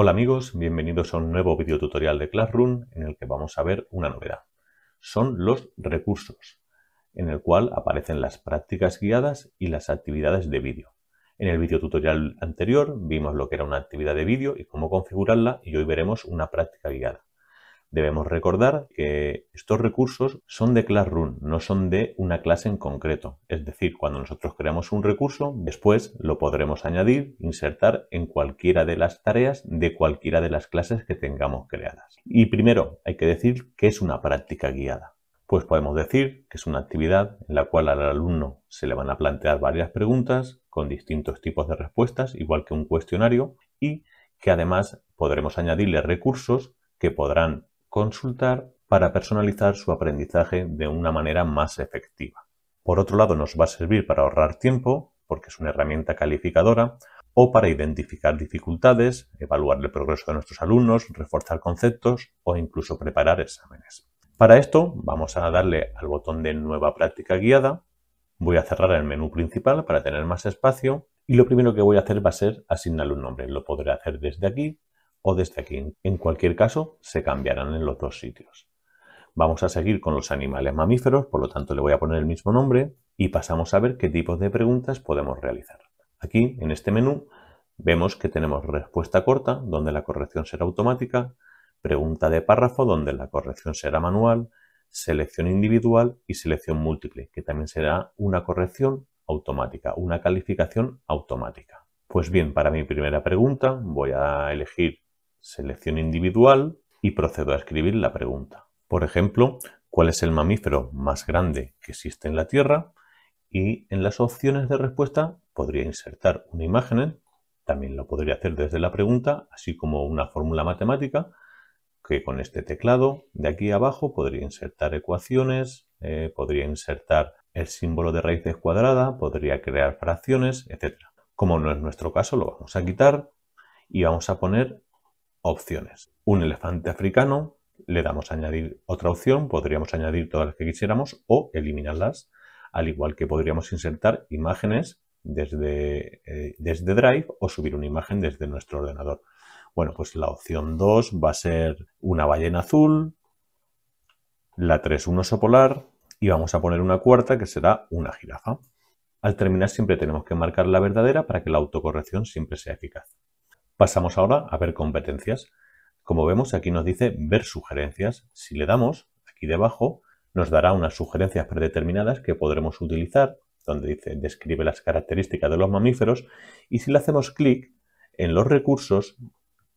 Hola amigos, bienvenidos a un nuevo video tutorial de Classroom en el que vamos a ver una novedad. Son los recursos, en el cual aparecen las prácticas guiadas y las actividades de vídeo. En el video tutorial anterior vimos lo que era una actividad de vídeo y cómo configurarla y hoy veremos una práctica guiada. Debemos recordar que estos recursos son de Classroom, no son de una clase en concreto. Es decir, cuando nosotros creamos un recurso, después lo podremos añadir, insertar en cualquiera de las tareas de cualquiera de las clases que tengamos creadas. Y primero, hay que decir que es una práctica guiada. Pues podemos decir que es una actividad en la cual al alumno se le van a plantear varias preguntas con distintos tipos de respuestas, igual que un cuestionario, y que además podremos añadirle recursos que podrán consultar para personalizar su aprendizaje de una manera más efectiva. Por otro lado, nos va a servir para ahorrar tiempo, porque es una herramienta calificadora, o para identificar dificultades, evaluar el progreso de nuestros alumnos, reforzar conceptos o incluso preparar exámenes. Para esto vamos a darle al botón de Nueva práctica guiada. Voy a cerrar el menú principal para tener más espacio y lo primero que voy a hacer va a ser asignarle un nombre. Lo podré hacer desde aquí o desde aquí. En cualquier caso, se cambiarán en los dos sitios. Vamos a seguir con los animales mamíferos, por lo tanto le voy a poner el mismo nombre y pasamos a ver qué tipos de preguntas podemos realizar. Aquí, en este menú, vemos que tenemos respuesta corta, donde la corrección será automática, pregunta de párrafo, donde la corrección será manual, selección individual y selección múltiple, que también será una corrección automática, una calificación automática. Pues bien, para mi primera pregunta voy a elegir selección individual y procedo a escribir la pregunta. Por ejemplo, ¿cuál es el mamífero más grande que existe en la Tierra? Y en las opciones de respuesta podría insertar una imagen, también lo podría hacer desde la pregunta, así como una fórmula matemática, que con este teclado de aquí abajo podría insertar ecuaciones, eh, podría insertar el símbolo de raíces cuadrada, podría crear fracciones, etc. Como no es nuestro caso, lo vamos a quitar y vamos a poner opciones. Un elefante africano, le damos a añadir otra opción, podríamos añadir todas las que quisiéramos o eliminarlas, al igual que podríamos insertar imágenes desde, eh, desde Drive o subir una imagen desde nuestro ordenador. Bueno, pues la opción 2 va a ser una ballena azul, la 3 un oso polar y vamos a poner una cuarta que será una jirafa. Al terminar siempre tenemos que marcar la verdadera para que la autocorrección siempre sea eficaz. Pasamos ahora a ver competencias. Como vemos, aquí nos dice ver sugerencias. Si le damos, aquí debajo, nos dará unas sugerencias predeterminadas que podremos utilizar, donde dice describe las características de los mamíferos. Y si le hacemos clic en los recursos,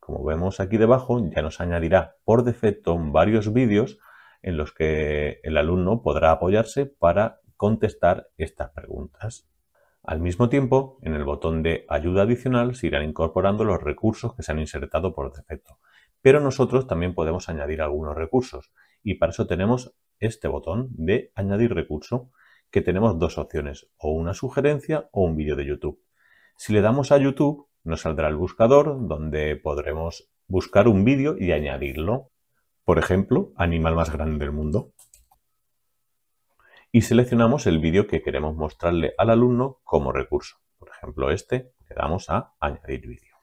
como vemos aquí debajo, ya nos añadirá por defecto varios vídeos en los que el alumno podrá apoyarse para contestar estas preguntas. Al mismo tiempo, en el botón de ayuda adicional se irán incorporando los recursos que se han insertado por defecto. Pero nosotros también podemos añadir algunos recursos y para eso tenemos este botón de añadir recurso que tenemos dos opciones, o una sugerencia o un vídeo de YouTube. Si le damos a YouTube, nos saldrá el buscador donde podremos buscar un vídeo y añadirlo. Por ejemplo, animal más grande del mundo y seleccionamos el vídeo que queremos mostrarle al alumno como recurso. Por ejemplo, este, le damos a Añadir vídeo.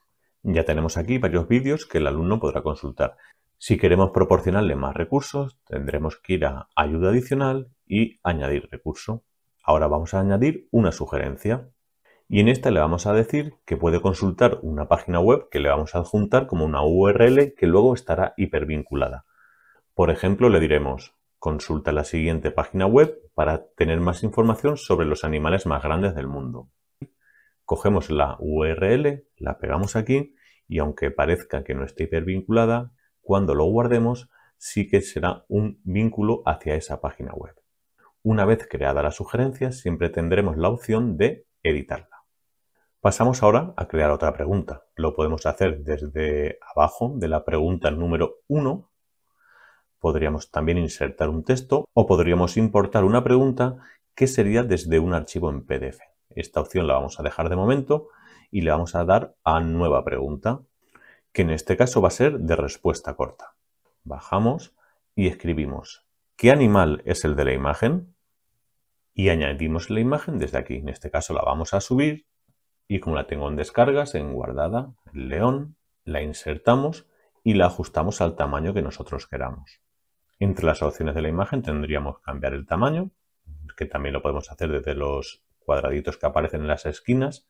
Ya tenemos aquí varios vídeos que el alumno podrá consultar. Si queremos proporcionarle más recursos, tendremos que ir a Ayuda adicional y Añadir recurso. Ahora vamos a añadir una sugerencia y en esta le vamos a decir que puede consultar una página web que le vamos a adjuntar como una URL que luego estará hipervinculada. Por ejemplo, le diremos Consulta la siguiente página web para tener más información sobre los animales más grandes del mundo. Cogemos la URL, la pegamos aquí y aunque parezca que no esté hipervinculada, cuando lo guardemos sí que será un vínculo hacia esa página web. Una vez creada la sugerencia, siempre tendremos la opción de editarla. Pasamos ahora a crear otra pregunta. Lo podemos hacer desde abajo de la pregunta número 1 Podríamos también insertar un texto o podríamos importar una pregunta que sería desde un archivo en PDF. Esta opción la vamos a dejar de momento y le vamos a dar a nueva pregunta, que en este caso va a ser de respuesta corta. Bajamos y escribimos ¿qué animal es el de la imagen? Y añadimos la imagen desde aquí. En este caso la vamos a subir y como la tengo en descargas, en guardada, león, la insertamos y la ajustamos al tamaño que nosotros queramos. Entre las opciones de la imagen tendríamos cambiar el tamaño, que también lo podemos hacer desde los cuadraditos que aparecen en las esquinas,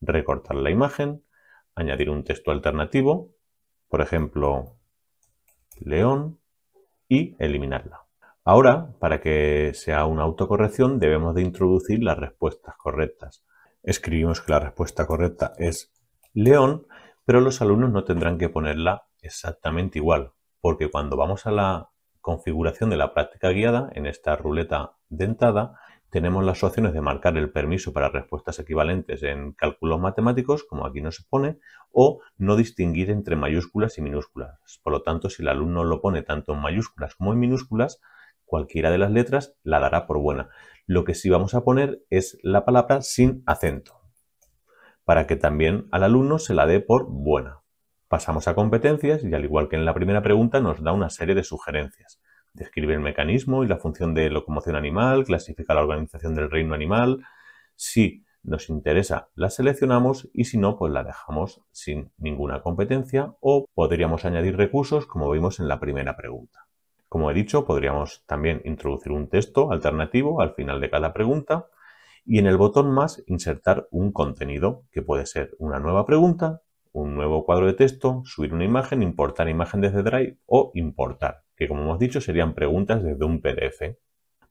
recortar la imagen, añadir un texto alternativo, por ejemplo, león, y eliminarla. Ahora, para que sea una autocorrección, debemos de introducir las respuestas correctas. Escribimos que la respuesta correcta es león, pero los alumnos no tendrán que ponerla exactamente igual, porque cuando vamos a la configuración de la práctica guiada, en esta ruleta dentada, tenemos las opciones de marcar el permiso para respuestas equivalentes en cálculos matemáticos, como aquí nos pone, o no distinguir entre mayúsculas y minúsculas. Por lo tanto, si el alumno lo pone tanto en mayúsculas como en minúsculas, cualquiera de las letras la dará por buena. Lo que sí vamos a poner es la palabra sin acento, para que también al alumno se la dé por buena. Pasamos a competencias y al igual que en la primera pregunta nos da una serie de sugerencias. Describe el mecanismo y la función de locomoción animal, clasifica la organización del reino animal. Si nos interesa, la seleccionamos y si no, pues la dejamos sin ninguna competencia o podríamos añadir recursos como vimos en la primera pregunta. Como he dicho, podríamos también introducir un texto alternativo al final de cada pregunta y en el botón más insertar un contenido que puede ser una nueva pregunta un nuevo cuadro de texto, subir una imagen, importar imagen desde Drive o importar, que como hemos dicho serían preguntas desde un PDF.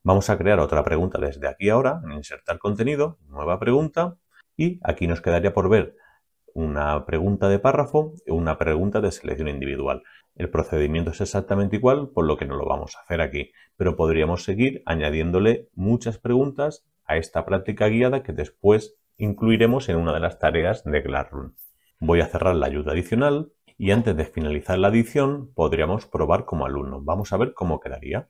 Vamos a crear otra pregunta desde aquí ahora, en insertar contenido, nueva pregunta, y aquí nos quedaría por ver una pregunta de párrafo y una pregunta de selección individual. El procedimiento es exactamente igual, por lo que no lo vamos a hacer aquí, pero podríamos seguir añadiéndole muchas preguntas a esta práctica guiada que después incluiremos en una de las tareas de Classroom. Voy a cerrar la ayuda adicional y antes de finalizar la adición podríamos probar como alumno. Vamos a ver cómo quedaría.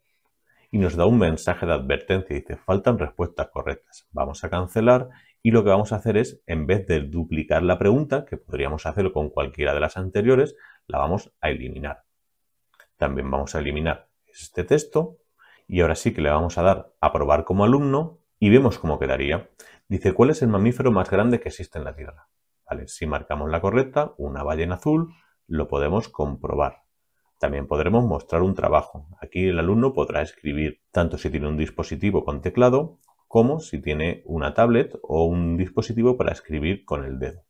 Y nos da un mensaje de advertencia, dice faltan respuestas correctas. Vamos a cancelar y lo que vamos a hacer es, en vez de duplicar la pregunta, que podríamos hacer con cualquiera de las anteriores, la vamos a eliminar. También vamos a eliminar este texto y ahora sí que le vamos a dar a probar como alumno y vemos cómo quedaría. Dice, ¿cuál es el mamífero más grande que existe en la Tierra? si marcamos la correcta, una valla en azul, lo podemos comprobar. También podremos mostrar un trabajo. Aquí el alumno podrá escribir tanto si tiene un dispositivo con teclado como si tiene una tablet o un dispositivo para escribir con el dedo.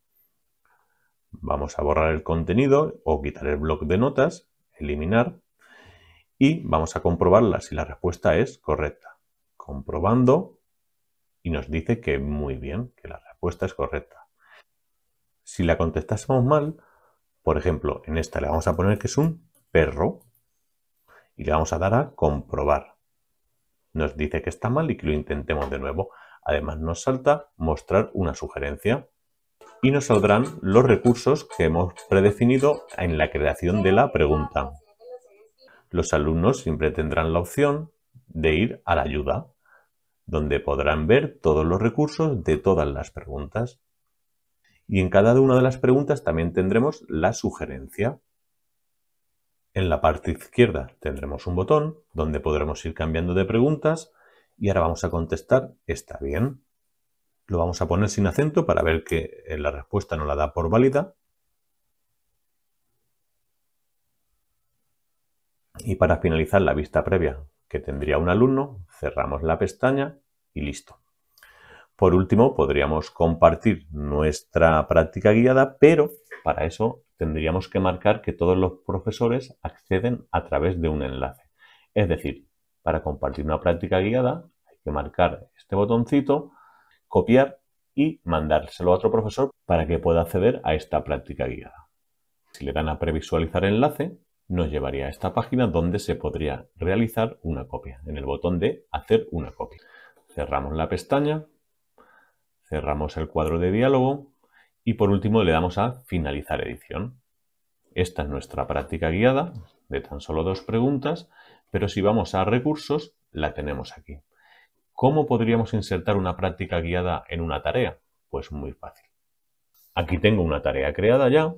Vamos a borrar el contenido o quitar el bloc de notas, eliminar y vamos a comprobarla si la respuesta es correcta. Comprobando y nos dice que muy bien, que la respuesta es correcta. Si la contestásemos mal, por ejemplo, en esta le vamos a poner que es un perro y le vamos a dar a comprobar. Nos dice que está mal y que lo intentemos de nuevo. Además nos salta mostrar una sugerencia y nos saldrán los recursos que hemos predefinido en la creación de la pregunta. Los alumnos siempre tendrán la opción de ir a la ayuda, donde podrán ver todos los recursos de todas las preguntas. Y en cada una de las preguntas también tendremos la sugerencia. En la parte izquierda tendremos un botón donde podremos ir cambiando de preguntas y ahora vamos a contestar está bien. Lo vamos a poner sin acento para ver que eh, la respuesta no la da por válida. Y para finalizar la vista previa que tendría un alumno, cerramos la pestaña y listo. Por último, podríamos compartir nuestra práctica guiada, pero para eso tendríamos que marcar que todos los profesores acceden a través de un enlace. Es decir, para compartir una práctica guiada hay que marcar este botoncito, copiar y mandárselo a otro profesor para que pueda acceder a esta práctica guiada. Si le dan a previsualizar enlace, nos llevaría a esta página donde se podría realizar una copia, en el botón de hacer una copia. Cerramos la pestaña Cerramos el cuadro de diálogo y por último le damos a finalizar edición. Esta es nuestra práctica guiada de tan solo dos preguntas, pero si vamos a recursos la tenemos aquí. ¿Cómo podríamos insertar una práctica guiada en una tarea? Pues muy fácil. Aquí tengo una tarea creada ya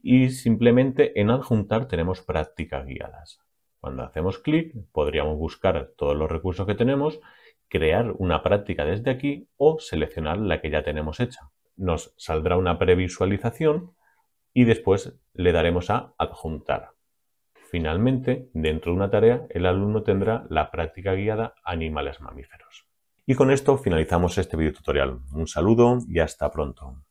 y simplemente en adjuntar tenemos prácticas guiadas. Cuando hacemos clic podríamos buscar todos los recursos que tenemos crear una práctica desde aquí o seleccionar la que ya tenemos hecha. Nos saldrá una previsualización y después le daremos a adjuntar. Finalmente, dentro de una tarea, el alumno tendrá la práctica guiada Animales mamíferos. Y con esto finalizamos este video tutorial. Un saludo y hasta pronto.